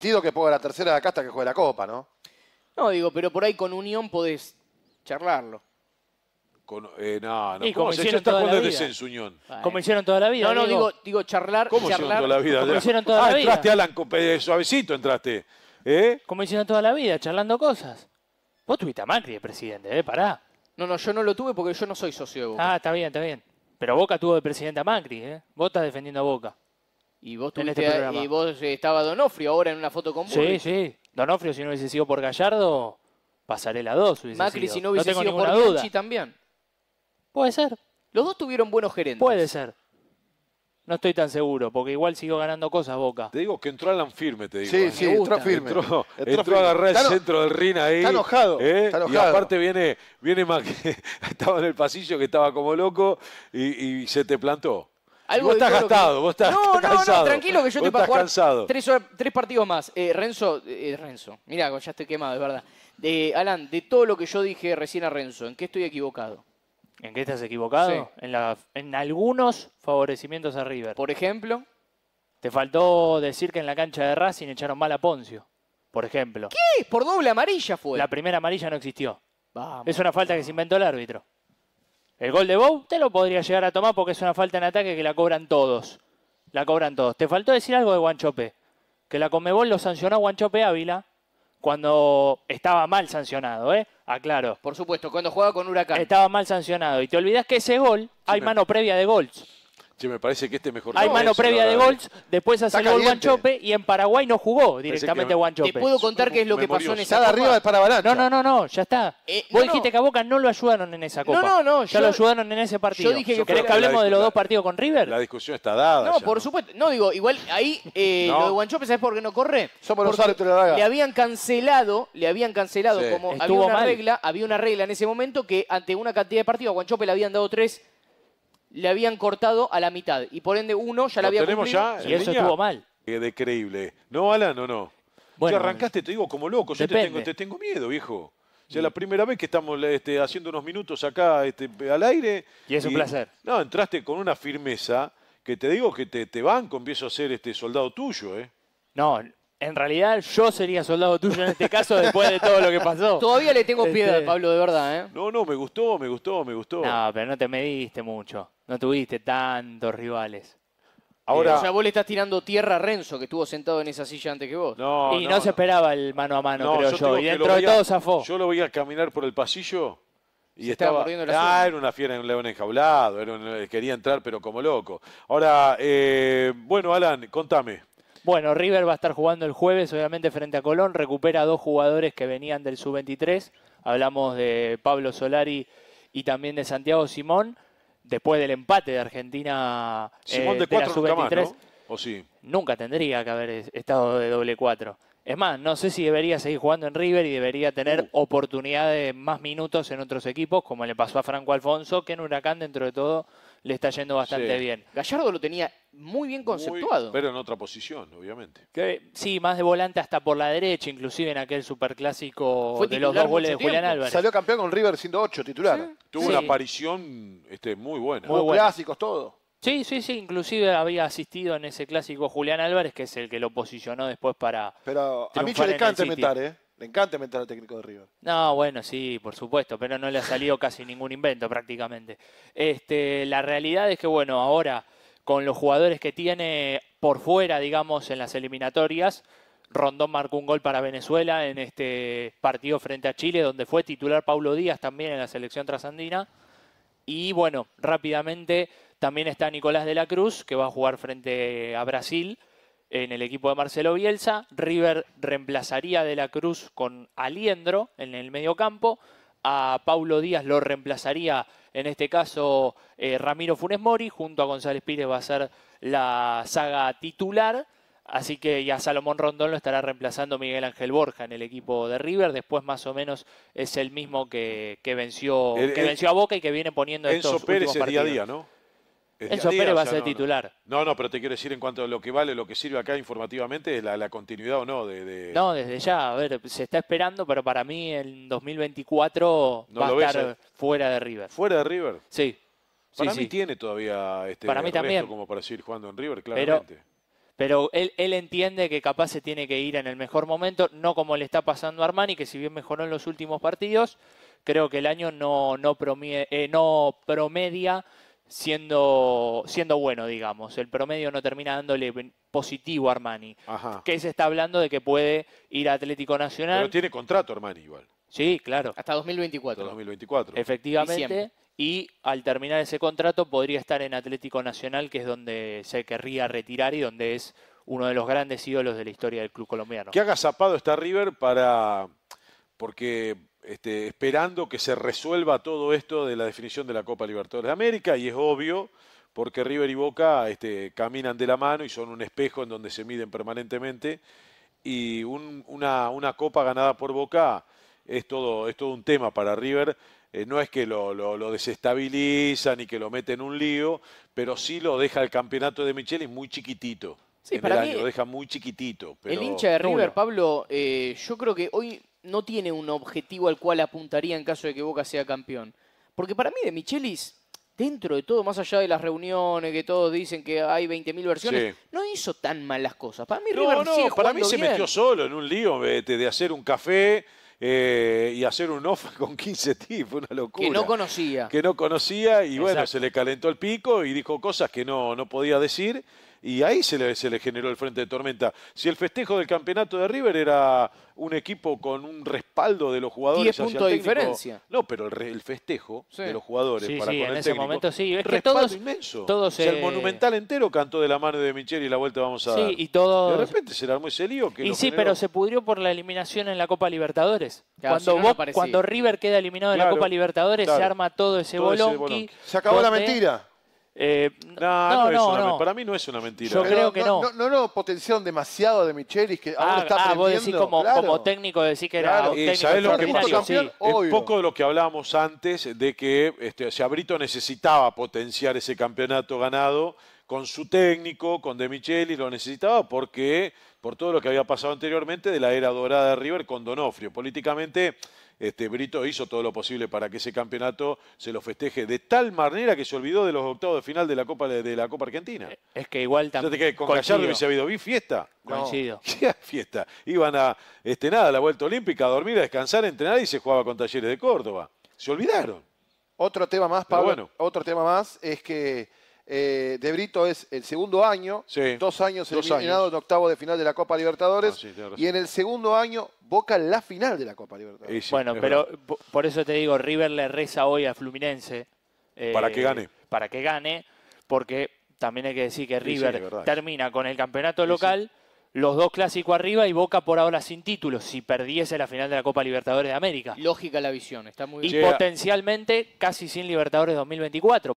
que ponga la tercera de acá hasta que juegue la Copa, ¿no? No, digo, pero por ahí con Unión podés charlarlo. Con, eh, no, no. Y ¿Cómo hicieron toda la vida. hicieron toda la vida. No, no, digo, digo charlar, ¿Cómo hicieron toda la vida? toda ah, la vida. entraste, Alan, eh, suavecito entraste. ¿Eh? hicieron toda la vida, charlando cosas. Vos tuviste a Macri de presidente, ¿eh? Pará. No, no, yo no lo tuve porque yo no soy socio de Boca. Ah, está bien, está bien. Pero Boca tuvo de presidente a Macri, ¿eh? Vos estás defendiendo a Boca. Y vos, este eh, estaba Donofrio ahora en una foto con vos. Sí, sí. Donofrio, si no hubiese sido por Gallardo, pasaré 2 dos. Macri, si no hubiese sido por duda. también. Puede ser. Los dos tuvieron buenos gerentes. Puede ser. No estoy tan seguro, porque igual sigo ganando cosas Boca. Te digo que entró Alan firme, te digo. Sí, eh. sí, entró firme. Entró, a agarrar el centro del RIN ahí. Está enojado. ¿eh? Y aparte viene, viene Macri. estaba en el pasillo que estaba como loco y se te plantó vos estás gastado, vos estás no, cansado. No, no, tranquilo que yo estoy jugar Tres, partidos más. Eh, Renzo, eh, Renzo, mira, ya estoy quemado, es verdad. De, Alan, de todo lo que yo dije recién a Renzo, ¿en qué estoy equivocado? ¿En qué estás equivocado? En, en algunos favorecimientos a River. Por ejemplo. Te faltó decir que en la cancha de Racing echaron mal a Poncio, por ejemplo. ¿Qué? Por doble amarilla fue. La primera amarilla no existió. Vamos. Es una falta que se inventó el árbitro. El gol de Bow te lo podría llegar a tomar porque es una falta en ataque que la cobran todos. La cobran todos. Te faltó decir algo de Guanchope. Que la Comebol lo sancionó Guanchope Ávila cuando estaba mal sancionado, ¿eh? Aclaro. Por supuesto, cuando jugaba con Huracán. Estaba mal sancionado. Y te olvidas que ese gol, hay mano previa de gols. Sí, me parece que este mejor. Hay mano previa de Golds, después hace el gol Guanchope y en Paraguay no jugó directamente Guanchope. Te puedo contar qué es lo que pasó en esa arriba No, no, no, ya está. Eh, Vos dijiste que a Boca no lo ayudaron en esa copa. No, no, no. Ya lo ayudaron en ese partido. Yo dije que... ¿Querés que hablemos de los dos partidos con River? La discusión está dada. No, por supuesto. No, digo, igual ahí eh, lo de Guanchope, ¿sabés por qué no corre? Somos los Le habían cancelado, le habían cancelado como había una regla, había una regla en ese momento que ante una cantidad de partidos a Guanchope le habían dado tres le habían cortado a la mitad. Y por ende uno ya la había tenemos y eso estuvo mal. Qué de creíble. ¿No, Alan, no, no? Bueno, arrancaste, te digo, como loco. Yo te tengo, te tengo, miedo, viejo. O es la primera vez que estamos este, haciendo unos minutos acá este, al aire. Y es un placer. No, entraste con una firmeza que te digo que te, te banco, empiezo a ser este soldado tuyo, ¿eh? No, en realidad yo sería soldado tuyo en este caso después de todo lo que pasó. Todavía le tengo piedad, este, Pablo, de verdad, ¿eh? No, no, me gustó, me gustó, me gustó. No, pero no te mediste mucho. No tuviste tantos rivales. Ahora, o sea, vos le estás tirando tierra a Renzo, que estuvo sentado en esa silla antes que vos. y no, se esperaba el mano a mano, creo yo. Y dentro de todo zafó. Yo lo veía caminar por el pasillo y estaba. ah, era una fiera, un león enjaulado. Eh, quería entrar, pero como loco. Ahora, eh, bueno, Alan, contame. Bueno, River va a estar jugando el jueves, obviamente, frente a Colón. Recupera dos jugadores que venían del sub-23. Hablamos de Pablo Solari y también de Santiago Simón después del empate de Argentina Simón eh, de, sub-23, ¿O sí? nunca tendría que haber estado de doble cuatro. Es más, no sé si debería seguir jugando en River y debería tener oportunidades más minutos en otros equipos, como le pasó a Franco Alfonso, que en Huracán, dentro de todo, le está yendo bastante bien. Gallardo lo tenía muy bien conceptuado. pero en otra posición, obviamente. Que, sí, más de volante hasta por la derecha, inclusive en aquel superclásico de los dos goles de Julián Álvarez. Salió campeón con River siendo ocho titular. Tuvo una aparición este, muy buena. Muy clásicos, todo. Sí, sí, sí, inclusive había asistido en ese clásico Julián Álvarez, que es el que lo posicionó después para. Pero a Micho le encanta meter, ¿eh? Le encanta inventar al técnico de River. No, bueno, sí, por supuesto, pero no le ha salido casi ningún invento prácticamente. Este, la realidad es que, bueno, ahora con los jugadores que tiene por fuera, digamos, en las eliminatorias, Rondón marcó un gol para Venezuela en este partido frente a Chile, donde fue titular Paulo Díaz también en la selección trasandina. Y bueno, rápidamente también está Nicolás de la Cruz, que va a jugar frente a Brasil en el equipo de Marcelo Bielsa. River reemplazaría de la Cruz con Aliendro en el medio campo. A Paulo Díaz lo reemplazaría, en este caso, eh, Ramiro Funes Mori. Junto a González Pires va a ser la saga titular. Así que ya Salomón Rondón lo estará reemplazando Miguel Ángel Borja en el equipo de River. Después, más o menos, es el mismo que, venció, que venció a Boca y que viene poniendo estos últimos partidos. día a día, ¿no? Eso Pérez va a ser titular. No, no, pero te quiero decir en cuanto a lo que vale, lo que sirve acá informativamente, la, continuidad o no. De, No, desde ya, a ver, se está esperando, pero para mí en 2024 va a estar fuera de River. ¿Fuera de River? Sí. Para sí, mí tiene todavía este para mí también. como para seguir jugando en River, claramente. Pero, él, entiende que capaz se tiene que ir en el mejor momento, no como le está pasando a Armani, que si bien mejoró en los últimos partidos, creo que el año no, no, eh, no promedia siendo, siendo bueno, digamos. El promedio no termina dándole positivo a Armani. Que se está hablando de que puede ir a Atlético Nacional. Pero tiene contrato Armani igual. Sí, claro. Hasta 2024. Hasta 2024. Efectivamente. Y al terminar ese contrato podría estar en Atlético Nacional, que es donde se querría retirar y donde es uno de los grandes ídolos de la historia del club colombiano. ¿Qué zapado está River para...? Porque este, esperando que se resuelva todo esto de la definición de la Copa Libertadores de América y es obvio porque River y Boca este, caminan de la mano y son un espejo en donde se miden permanentemente y una, copa ganada por Boca es todo, es todo un tema para River. Eh, no es que lo, lo, y desestabiliza ni que lo mete en un lío, pero sí lo deja el campeonato de Micheli muy chiquitito. Sí, para mí, lo deja muy chiquitito. El hincha de River, Pablo, eh, yo creo que hoy no tiene un objetivo al cual apuntaría en caso de que Boca sea campeón. Porque para mí de Michelis, dentro de todo, más allá de las reuniones que todos dicen que hay 20.000 versiones, no hizo tan malas cosas. Para mí no, no, para mí se metió solo en un lío de hacer un café eh, y hacer un off con 15 Fue una locura. Que no conocía. Que no conocía y bueno, se le calentó el pico y dijo cosas que no, no podía decir y ahí se le, se le generó el frente de tormenta. Si el festejo del campeonato de River era un equipo con un respaldo de los jugadores. 10 puntos de diferencia. No, pero el, festejo de los jugadores sí, para sí, en ese momento sí. todos, inmenso. el eh, monumental entero cantó de la mano de michelle y la vuelta vamos a dar. y todo De repente se le armó ese Y sí, pero se pudrió por la eliminación en la Copa Libertadores. cuando, River queda eliminado de la Copa Libertadores se arma todo ese, bolón Se acabó la mentira. Eh, no, no, para mí no es una mentira. Yo creo que no. No, lo potenciaron demasiado de Michelis que ahora ah, está ah, vos decís como, técnico decís que era un lo que Es poco de lo que hablábamos antes de que este, necesitaba potenciar ese campeonato ganado con su técnico, con De Micheli, lo necesitaba porque por todo lo que había pasado anteriormente de la era dorada de River con Donofrio. Políticamente este, Brito hizo todo lo posible para que ese campeonato se lo festeje de tal manera que se olvidó de los octavos de final de la Copa de, la Copa Argentina. Eh, es que igual también. con Gallardo hubiese habido vi fiesta. Coincido. No. fiesta. Iban a este nada, la vuelta olímpica, a dormir, a descansar, a entrenar y se jugaba con Talleres de Córdoba. Se olvidaron. Otro tema más, Pablo. Otro tema más es que eh, de Brito es el segundo año, dos años eliminados eliminado en octavo de final de la Copa Libertadores, ah, y en el segundo año Boca la final de la Copa Libertadores. bueno, pero por eso te digo, River le reza hoy a Fluminense. Eh, para que gane. Para que gane, porque también hay que decir que River termina con el campeonato local, los dos clásicos arriba y Boca por ahora sin títulos, si perdiese la final de la Copa Libertadores de América. Lógica la visión, está muy bien. Y potencialmente casi sin Libertadores 2024.